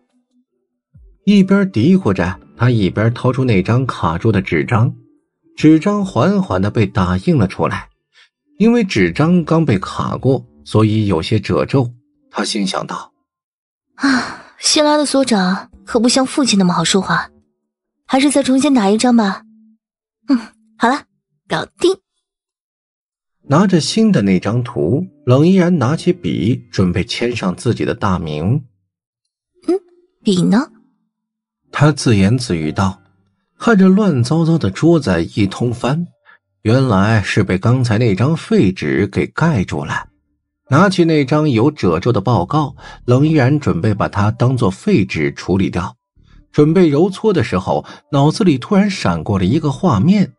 一边嘀咕着。他一边掏出那张卡住的纸张，纸张缓缓地被打印了出来。因为纸张刚被卡过，所以有些褶皱。他心想道：“啊，新来的所长可不像父亲那么好说话，还是再重新打一张吧。”嗯，好了，搞定。拿着新的那张图，冷依然拿起笔准备签上自己的大名。嗯，笔呢？他自言自语道：“看着乱糟糟的桌子一通翻，原来是被刚才那张废纸给盖住了。”拿起那张有褶皱的报告，冷依然准备把它当做废纸处理掉。准备揉搓的时候，脑子里突然闪过了一个画面，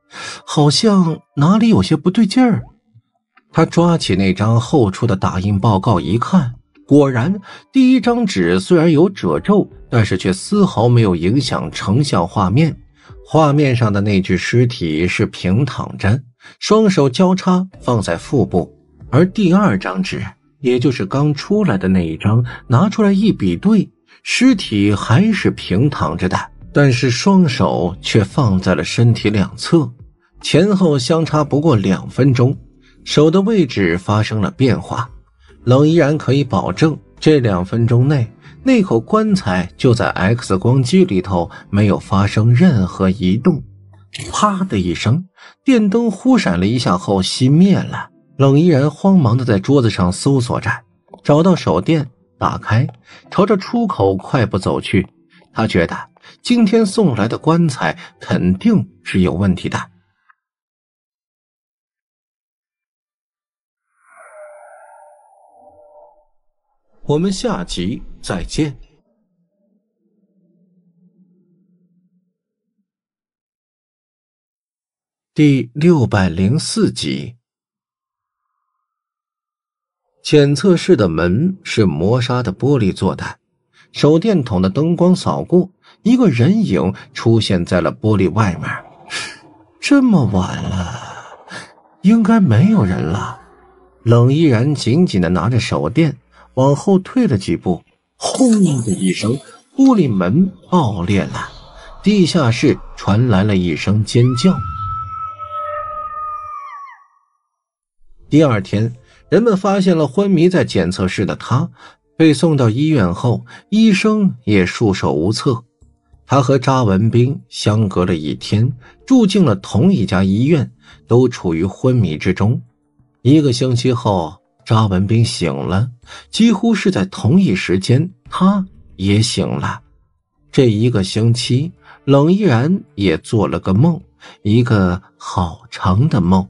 好像哪里有些不对劲儿。他抓起那张厚出的打印报告一看。果然，第一张纸虽然有褶皱，但是却丝毫没有影响成像画面。画面上的那具尸体是平躺着，双手交叉放在腹部。而第二张纸，也就是刚出来的那一张，拿出来一比对，尸体还是平躺着的，但是双手却放在了身体两侧，前后相差不过两分钟，手的位置发生了变化。冷依然可以保证，这两分钟内，那口棺材就在 X 光机里头没有发生任何移动。啪的一声，电灯忽闪了一下后熄灭了。冷依然慌忙的在桌子上搜索着，找到手电，打开，朝着出口快步走去。他觉得今天送来的棺材肯定是有问题的。我们下集再见。第六百零四集，检测室的门是磨砂的玻璃做的，手电筒的灯光扫过，一个人影出现在了玻璃外面。[laughs] 这么晚了，应该没有人了。冷依然紧紧的拿着手电。往后退了几步，轰的一声，玻璃门爆裂了，地下室传来了一声尖叫。第二天，人们发现了昏迷在检测室的他，被送到医院后，医生也束手无策。他和查文斌相隔了一天，住进了同一家医院，都处于昏迷之中。一个星期后。赵文斌醒了，几乎是在同一时间，他也醒了。这一个星期，冷依然也做了个梦，一个好长的梦。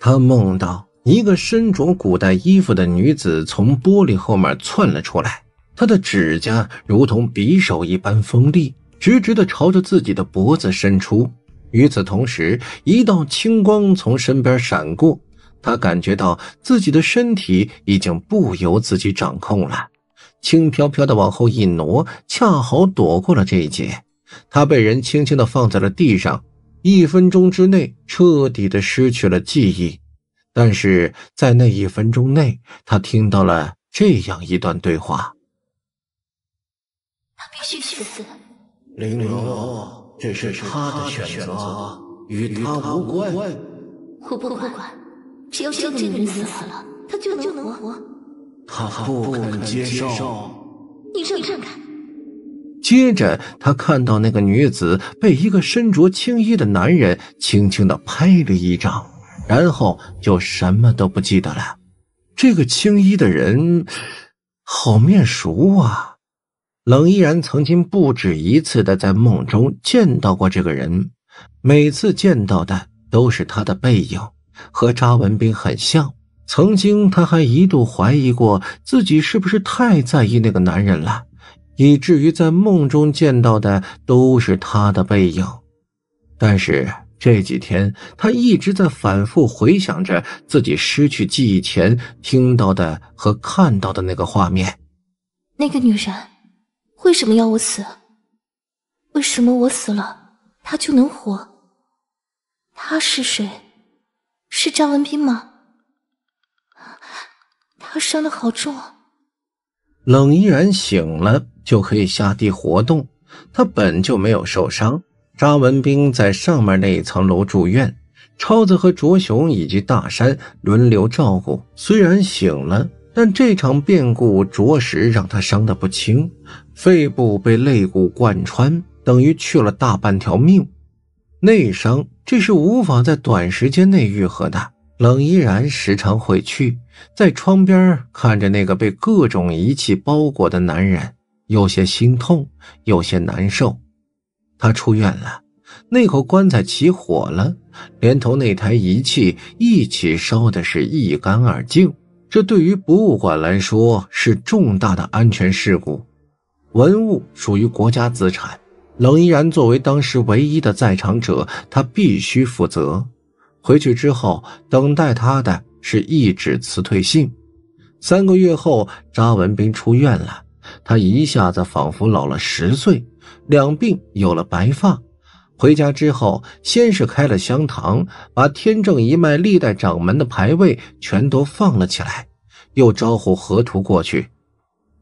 他梦到一个身着古代衣服的女子从玻璃后面窜了出来，她的指甲如同匕首一般锋利，直直地朝着自己的脖子伸出。与此同时，一道青光从身边闪过。他感觉到自己的身体已经不由自己掌控了，轻飘飘的往后一挪，恰好躲过了这一劫。他被人轻轻的放在了地上，一分钟之内彻底的失去了记忆。但是在那一分钟内，他听到了这样一段对话：“他必须死。”“玲珑，这是他的选择，与他无关。”“我不管。”只要这个女死了，他就能活。他不肯接受。你让开。接着，他看到那个女子被一个身着青衣的男人轻轻的拍了一掌，然后就什么都不记得了。这个青衣的人好面熟啊！冷依然曾经不止一次的在梦中见到过这个人，每次见到的都是他的背影。和查文斌很像。曾经，他还一度怀疑过自己是不是太在意那个男人了，以至于在梦中见到的都是他的背影。但是这几天，他一直在反复回想着自己失去记忆前听到的和看到的那个画面。那个女人为什么要我死？为什么我死了，她就能活？她是谁？是张文斌吗？他伤的好重。冷依然醒了，就可以下地活动。他本就没有受伤。张文斌在上面那一层楼住院，超子和卓雄以及大山轮流照顾。虽然醒了，但这场变故着实让他伤得不轻，肺部被肋骨贯穿，等于去了大半条命，内伤。这是无法在短时间内愈合的。冷依然时常会去，在窗边看着那个被各种仪器包裹的男人，有些心痛，有些难受。他出院了，那口棺材起火了，连同那台仪器一起烧的是一干二净。这对于博物馆来说是重大的安全事故。文物属于国家资产。冷依然作为当时唯一的在场者，他必须负责。回去之后，等待他的是一纸辞退信。三个月后，查文斌出院了，他一下子仿佛老了十岁，两鬓有了白发。回家之后，先是开了香堂，把天正一脉历代掌门的牌位全都放了起来，又招呼河图过去。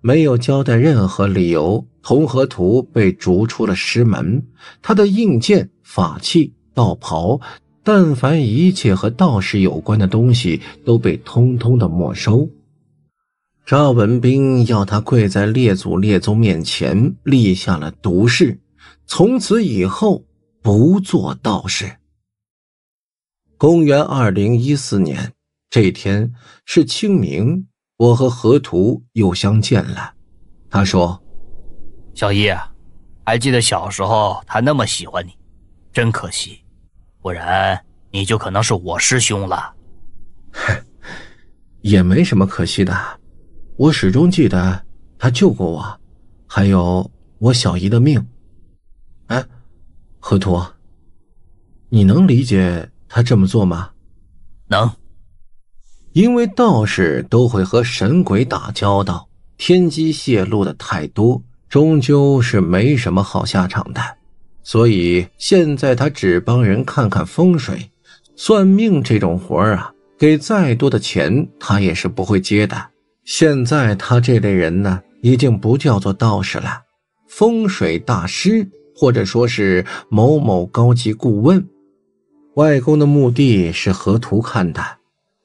没有交代任何理由，同和图被逐出了师门，他的印剑、法器、道袍，但凡一切和道士有关的东西都被通通的没收。赵文斌要他跪在列祖列宗面前立下了毒誓，从此以后不做道士。公元二零一四年这一天是清明。我和河图又相见了，他说：“小姨，还记得小时候他那么喜欢你，真可惜，不然你就可能是我师兄了。”哼，也没什么可惜的，我始终记得他救过我，还有我小姨的命。哎，河图，你能理解他这么做吗？能。因为道士都会和神鬼打交道，天机泄露的太多，终究是没什么好下场的。所以现在他只帮人看看风水、算命这种活儿啊。给再多的钱，他也是不会接的。现在他这类人呢，已经不叫做道士了，风水大师或者说是某某高级顾问。外公的墓地是河图看的。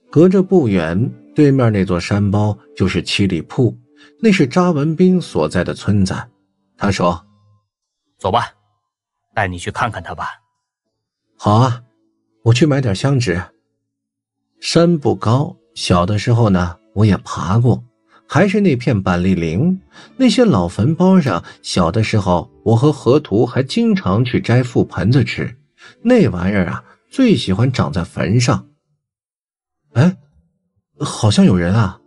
隔着不远，对面那座山包就是七里铺，那是查文斌所在的村子。他说：“走吧，带你去看看他吧。”好啊，我去买点香纸。山不高，小的时候呢，我也爬过，还是那片板栗林，那些老坟包上。小的时候，我和河图还经常去摘覆盆子吃，那玩意儿啊，最喜欢长在坟上。哎，好像有人啊！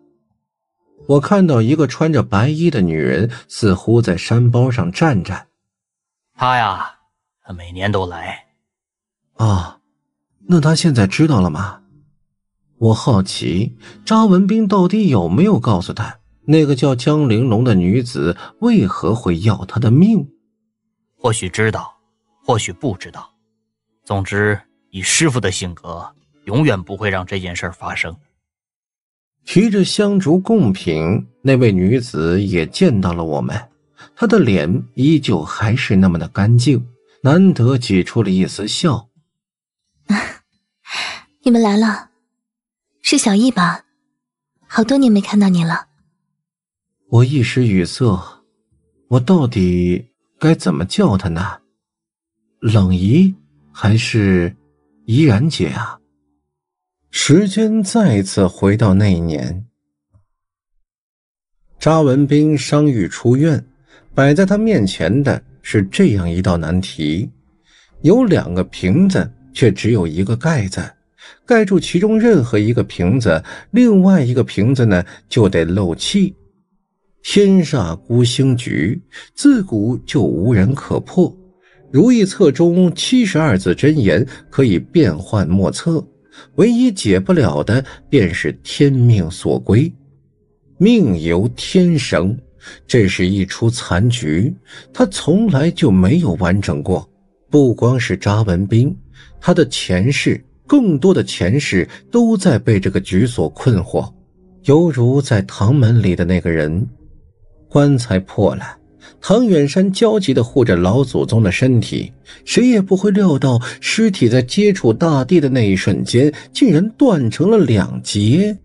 我看到一个穿着白衣的女人，似乎在山包上站着。她呀，她每年都来。啊，那他现在知道了吗？我好奇，张文斌到底有没有告诉他，那个叫江玲珑的女子为何会要他的命？或许知道，或许不知道。总之，以师傅的性格。永远不会让这件事发生。提着香烛贡品，那位女子也见到了我们。她的脸依旧还是那么的干净，难得挤出了一丝笑。你们来了，是小易吧？好多年没看到你了。我一时语塞，我到底该怎么叫她呢？冷怡还是怡然姐啊？时间再次回到那一年，查文斌伤愈出院，摆在他面前的是这样一道难题：有两个瓶子，却只有一个盖子，盖住其中任何一个瓶子，另外一个瓶子呢就得漏气。天煞孤星局自古就无人可破，《如意册》中七十二字真言可以变幻莫测。唯一解不了的，便是天命所归，命由天生，这是一出残局，他从来就没有完整过。不光是查文斌，他的前世，更多的前世都在被这个局所困惑，犹如在唐门里的那个人，棺材破了。唐远山焦急地护着老祖宗的身体，谁也不会料到，尸体在接触大地的那一瞬间，竟然断成了两截。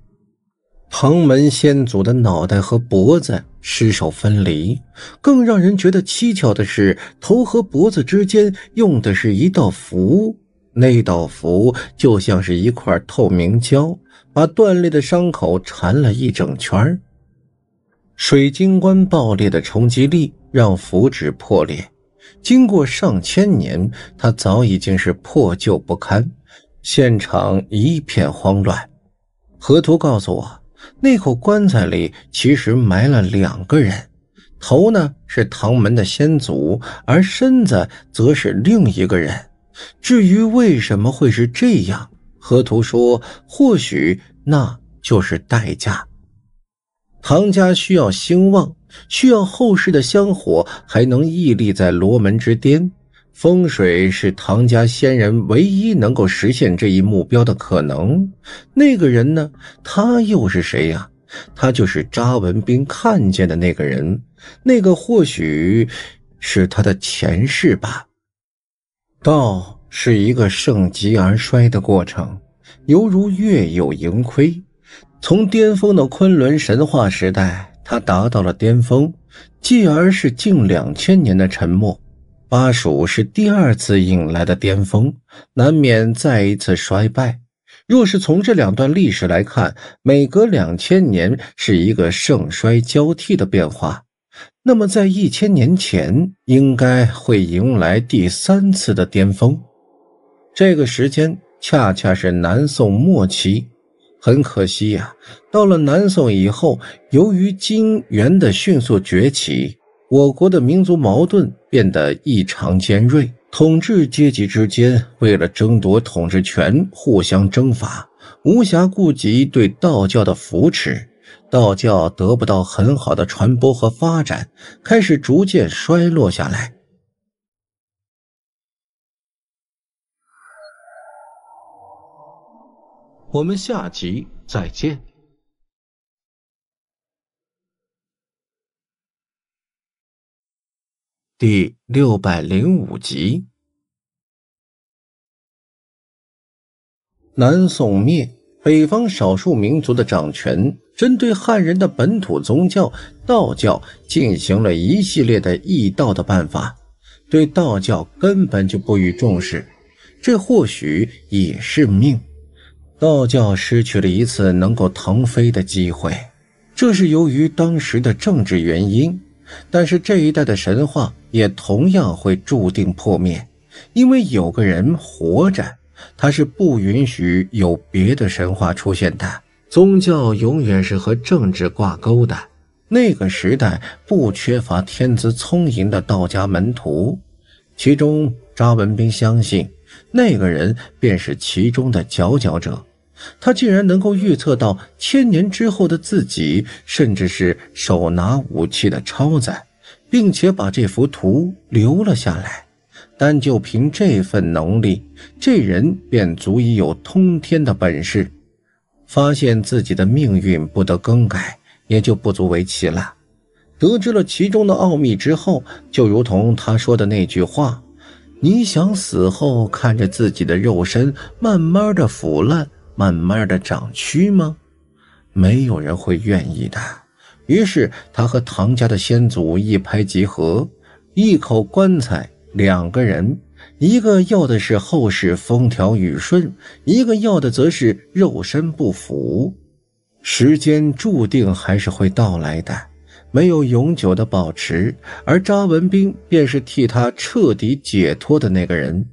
唐门先祖的脑袋和脖子失手分离，更让人觉得蹊跷的是，头和脖子之间用的是一道符，那道符就像是一块透明胶，把断裂的伤口缠了一整圈水晶棺爆裂的冲击力。让符纸破裂。经过上千年，它早已经是破旧不堪。现场一片慌乱。河图告诉我，那口棺材里其实埋了两个人，头呢是唐门的先祖，而身子则是另一个人。至于为什么会是这样，河图说，或许那就是代价。唐家需要兴旺。需要后世的香火还能屹立在罗门之巅，风水是唐家先人唯一能够实现这一目标的可能。那个人呢？他又是谁呀？他就是查文斌看见的那个人，那个或许是他的前世吧。道是一个盛极而衰的过程，犹如月有盈亏，从巅峰的昆仑神话时代。他达到了巅峰，继而是近两千年的沉默。巴蜀是第二次引来的巅峰，难免再一次衰败。若是从这两段历史来看，每隔两千年是一个盛衰交替的变化，那么在一千年前应该会迎来第三次的巅峰。这个时间恰恰是南宋末期。很可惜呀，到了南宋以后，由于金元的迅速崛起，我国的民族矛盾变得异常尖锐，统治阶级之间为了争夺统治权，互相征伐，无暇顾及对道教的扶持，道教得不到很好的传播和发展，开始逐渐衰落下来。我们下集再见。第六百零五集，南宋灭，北方少数民族的掌权，针对汉人的本土宗教道教进行了一系列的易道的办法，对道教根本就不予重视，这或许也是命。道教失去了一次能够腾飞的机会，这是由于当时的政治原因。但是这一代的神话也同样会注定破灭，因为有个人活着，他是不允许有别的神话出现的。宗教永远是和政治挂钩的。那个时代不缺乏天资聪颖的道家门徒，其中张文斌相信。那个人便是其中的佼佼者，他竟然能够预测到千年之后的自己，甚至是手拿武器的超载，并且把这幅图留了下来。单就凭这份能力，这人便足以有通天的本事。发现自己的命运不得更改，也就不足为奇了。得知了其中的奥秘之后，就如同他说的那句话。你想死后看着自己的肉身慢慢的腐烂，慢慢的长蛆吗？没有人会愿意的。于是他和唐家的先祖一拍即合，一口棺材，两个人，一个要的是后世风调雨顺，一个要的则是肉身不腐。时间注定还是会到来的。没有永久的保持，而查文斌便是替他彻底解脱的那个人。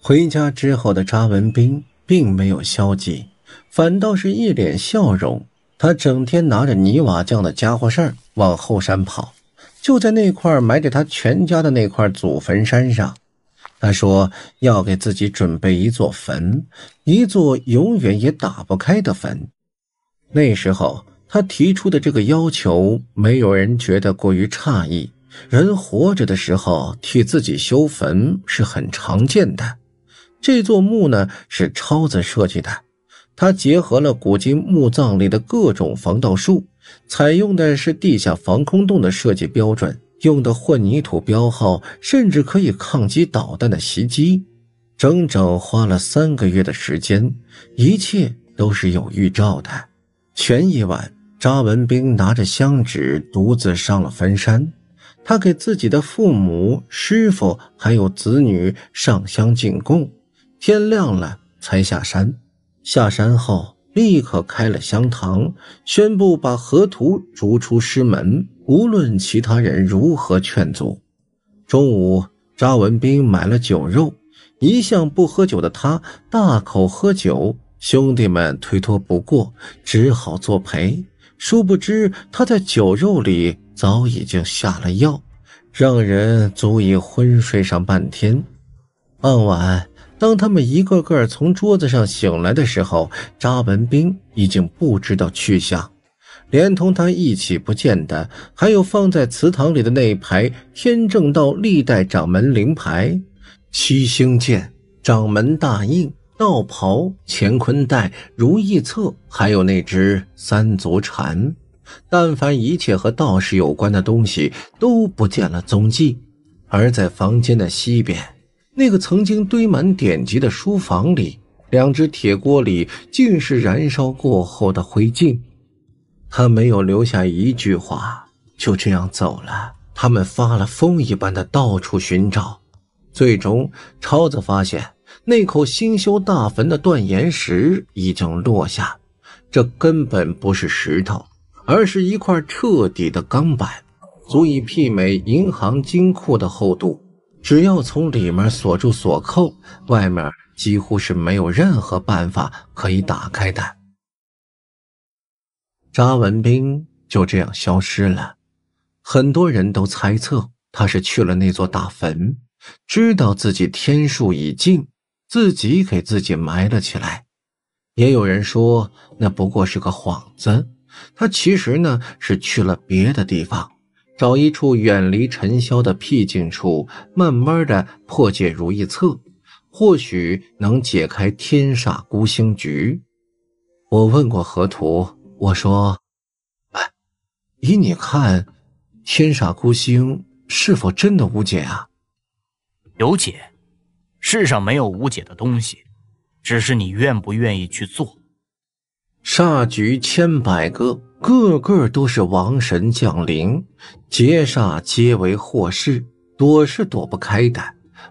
回家之后的查文斌并没有消极，反倒是一脸笑容。他整天拿着泥瓦匠的家伙事儿往后山跑，就在那块埋着他全家的那块祖坟山上，他说要给自己准备一座坟，一座永远也打不开的坟。那时候。他提出的这个要求，没有人觉得过于诧异。人活着的时候替自己修坟是很常见的。这座墓呢是超子设计的，他结合了古今墓葬里的各种防盗术，采用的是地下防空洞的设计标准，用的混凝土标号甚至可以抗击导弹的袭击。整整花了三个月的时间，一切都是有预兆的，前一晚。查文兵拿着香纸，独自上了坟山。他给自己的父母、师傅还有子女上香敬供。天亮了才下山。下山后，立刻开了香堂，宣布把河图逐出师门。无论其他人如何劝阻，中午查文兵买了酒肉。一向不喝酒的他大口喝酒，兄弟们推脱不过，只好作陪。殊不知，他在酒肉里早已经下了药，让人足以昏睡上半天。傍晚，当他们一个个从桌子上醒来的时候，查文斌已经不知道去向，连同他一起不见的，还有放在祠堂里的那排天正道历代掌门灵牌、七星剑、掌门大印。道袍、乾坤带、如意册，还有那只三足蟾，但凡一切和道士有关的东西都不见了踪迹。而在房间的西边，那个曾经堆满典籍的书房里，两只铁锅里尽是燃烧过后的灰烬。他没有留下一句话，就这样走了。他们发了疯一般的到处寻找，最终超子发现。那口新修大坟的断岩石已经落下，这根本不是石头，而是一块彻底的钢板，足以媲美银行金库的厚度。只要从里面锁住锁扣，外面几乎是没有任何办法可以打开的。查文斌就这样消失了，很多人都猜测他是去了那座大坟，知道自己天数已尽。自己给自己埋了起来，也有人说那不过是个幌子，他其实呢是去了别的地方，找一处远离尘嚣的僻静处，慢慢的破解如意册，或许能解开天煞孤星局。我问过河图，我说：“哎，依你看，天煞孤星是否真的无解啊？”有解。世上没有无解的东西，只是你愿不愿意去做。煞局千百个，个个都是亡神降临，劫煞皆为祸事，躲是躲不开的。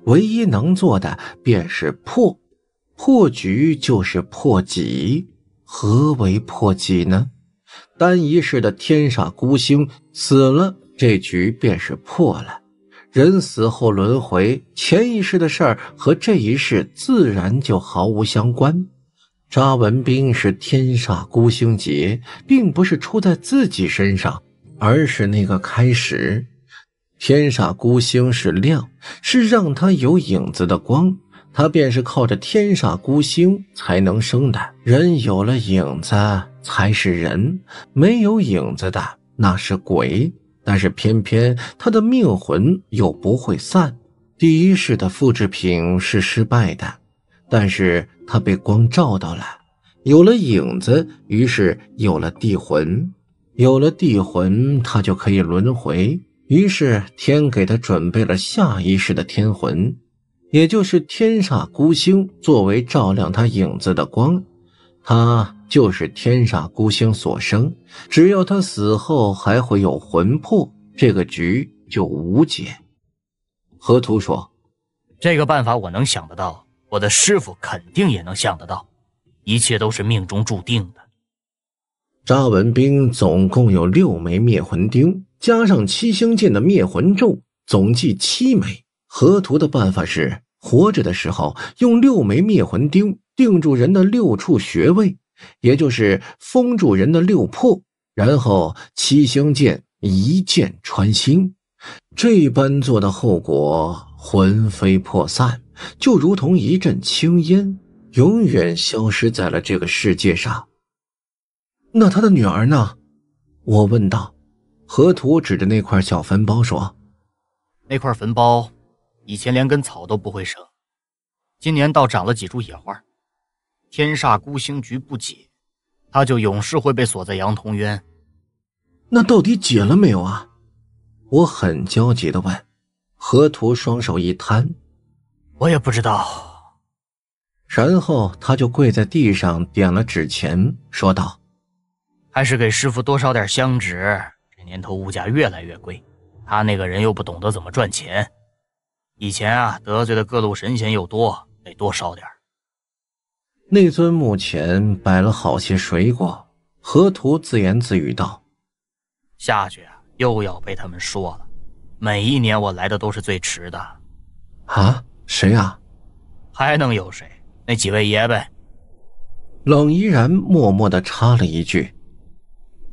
唯一能做的便是破，破局就是破己。何为破己呢？单一世的天煞孤星死了，这局便是破了。人死后轮回，前一世的事儿和这一世自然就毫无相关。查文斌是天煞孤星劫，并不是出在自己身上，而是那个开始。天煞孤星是亮，是让他有影子的光。他便是靠着天煞孤星才能生的。人有了影子才是人，没有影子的那是鬼。但是偏偏他的命魂又不会散，第一世的复制品是失败的，但是他被光照到了，有了影子，于是有了地魂，有了地魂，他就可以轮回，于是天给他准备了下一世的天魂，也就是天煞孤星作为照亮他影子的光，他。就是天煞孤星所生，只要他死后还会有魂魄，这个局就无解。河图说：“这个办法我能想得到，我的师傅肯定也能想得到，一切都是命中注定的。”扎文兵总共有六枚灭魂钉，加上七星剑的灭魂咒，总计七枚。河图的办法是：活着的时候用六枚灭魂钉定住人的六处穴位。也就是封住人的六魄，然后七星剑一剑穿心，这般做的后果，魂飞魄散，就如同一阵青烟，永远消失在了这个世界上。那他的女儿呢？我问道。河图指着那块小坟包说：“那块坟包以前连根草都不会生，今年倒长了几株野花。”天煞孤星局不解，他就永世会被锁在阳同渊。那到底解了没有啊？我很焦急的问。河图双手一摊，我也不知道。然后他就跪在地上点了纸钱，说道：“还是给师傅多烧点香纸，这年头物价越来越贵，他那个人又不懂得怎么赚钱，以前啊得罪的各路神仙又多，得多烧点那尊墓前摆了好些水果，河图自言自语道：“下去啊，又要被他们说了。每一年我来的都是最迟的。”啊？谁啊？还能有谁？那几位爷呗。冷依然默默的插了一句：“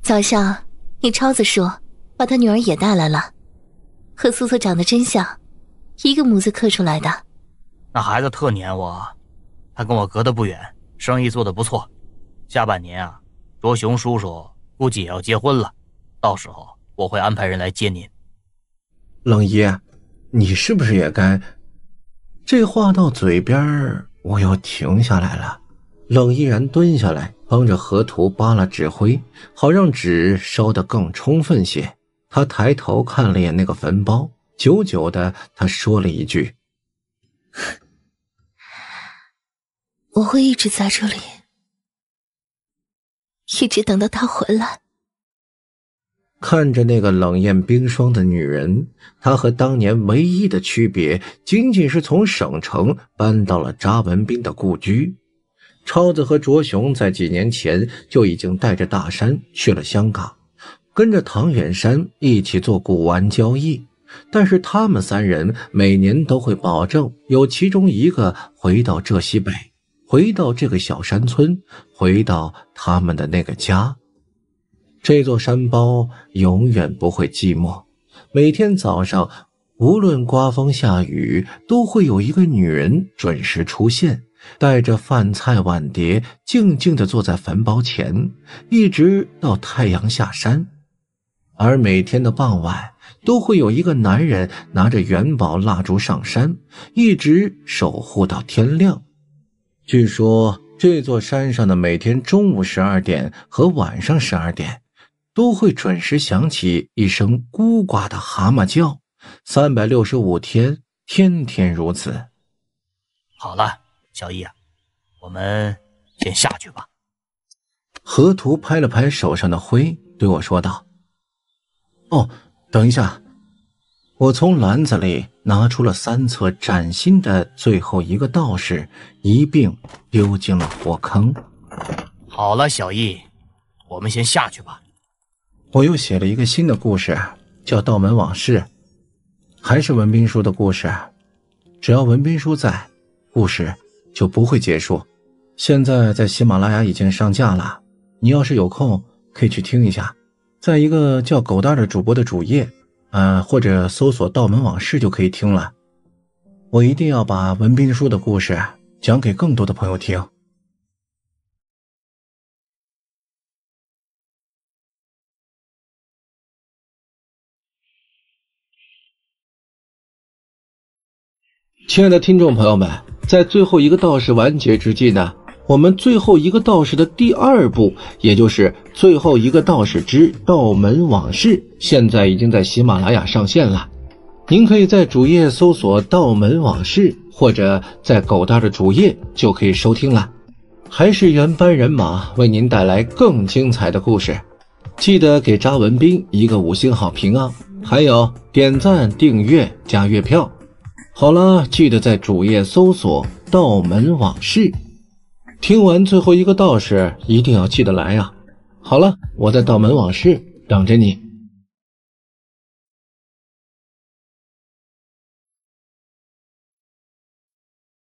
早上，你超子叔把他女儿也带来了，和苏苏长得真像，一个模子刻出来的。那孩子特粘我。”他跟我隔得不远，生意做得不错。下半年啊，卓雄叔叔估计也要结婚了，到时候我会安排人来接您。冷姨，你是不是也该？这话到嘴边我又停下来了。冷依然蹲下来，帮着河图扒拉纸灰，好让纸烧的更充分些。他抬头看了眼那个坟包，久久的，他说了一句。我会一直在这里，一直等到他回来。看着那个冷艳冰霜的女人，她和当年唯一的区别，仅仅是从省城搬到了查文斌的故居。超子和卓雄在几年前就已经带着大山去了香港，跟着唐远山一起做古玩交易。但是他们三人每年都会保证有其中一个回到浙西北。回到这个小山村，回到他们的那个家。这座山包永远不会寂寞。每天早上，无论刮风下雨，都会有一个女人准时出现，带着饭菜碗碟，静静地坐在坟包前，一直到太阳下山。而每天的傍晚，都会有一个男人拿着元宝蜡烛上山，一直守护到天亮。据说这座山上的每天中午十二点和晚上十二点，都会准时响起一声孤寡的蛤蟆叫，三百六十五天，天天如此。好了，小易啊，我们先下去吧。河图拍了拍手上的灰，对我说道：“哦，等一下。”我从篮子里拿出了三册崭新的，最后一个道士一并丢进了火坑。好了，小易，我们先下去吧。我又写了一个新的故事，叫《道门往事》，还是文斌叔的故事。只要文斌叔在，故事就不会结束。现在在喜马拉雅已经上架了，你要是有空可以去听一下。在一个叫狗蛋的主播的主页。呃，或者搜索“道门往事”就可以听了。我一定要把文斌叔的故事讲给更多的朋友听。亲爱的听众朋友们，在最后一个道士完结之际呢？我们最后一个道士的第二部，也就是《最后一个道士之道门往事》，现在已经在喜马拉雅上线了。您可以在主页搜索“道门往事”，或者在狗蛋的主页就可以收听了。还是原班人马为您带来更精彩的故事。记得给扎文斌一个五星好评啊！还有点赞、订阅、加月票。好了，记得在主页搜索“道门往事”。听完最后一个道士，一定要记得来呀！好了，我在道门往事等着你。